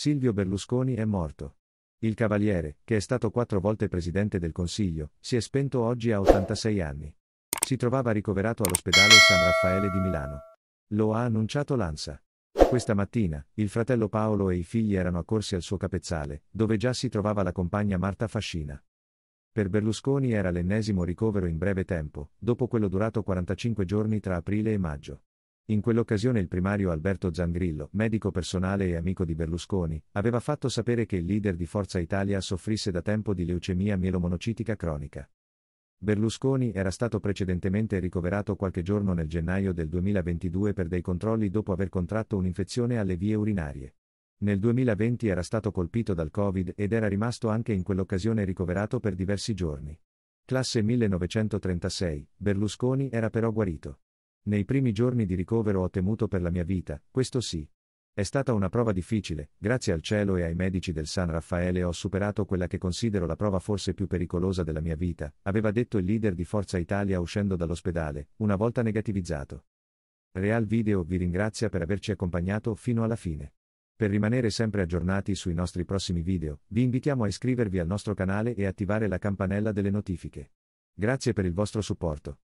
Silvio Berlusconi è morto. Il cavaliere, che è stato quattro volte presidente del Consiglio, si è spento oggi a 86 anni. Si trovava ricoverato all'ospedale San Raffaele di Milano. Lo ha annunciato l'ANSA. Questa mattina, il fratello Paolo e i figli erano accorsi al suo capezzale, dove già si trovava la compagna Marta Fascina. Per Berlusconi era l'ennesimo ricovero in breve tempo, dopo quello durato 45 giorni tra aprile e maggio. In quell'occasione il primario Alberto Zangrillo, medico personale e amico di Berlusconi, aveva fatto sapere che il leader di Forza Italia soffrisse da tempo di leucemia mielomonocitica cronica. Berlusconi era stato precedentemente ricoverato qualche giorno nel gennaio del 2022 per dei controlli dopo aver contratto un'infezione alle vie urinarie. Nel 2020 era stato colpito dal Covid ed era rimasto anche in quell'occasione ricoverato per diversi giorni. Classe 1936, Berlusconi era però guarito. Nei primi giorni di ricovero ho temuto per la mia vita, questo sì. È stata una prova difficile, grazie al cielo e ai medici del San Raffaele ho superato quella che considero la prova forse più pericolosa della mia vita, aveva detto il leader di Forza Italia uscendo dall'ospedale, una volta negativizzato. Real Video vi ringrazia per averci accompagnato fino alla fine. Per rimanere sempre aggiornati sui nostri prossimi video, vi invitiamo a iscrivervi al nostro canale e attivare la campanella delle notifiche. Grazie per il vostro supporto.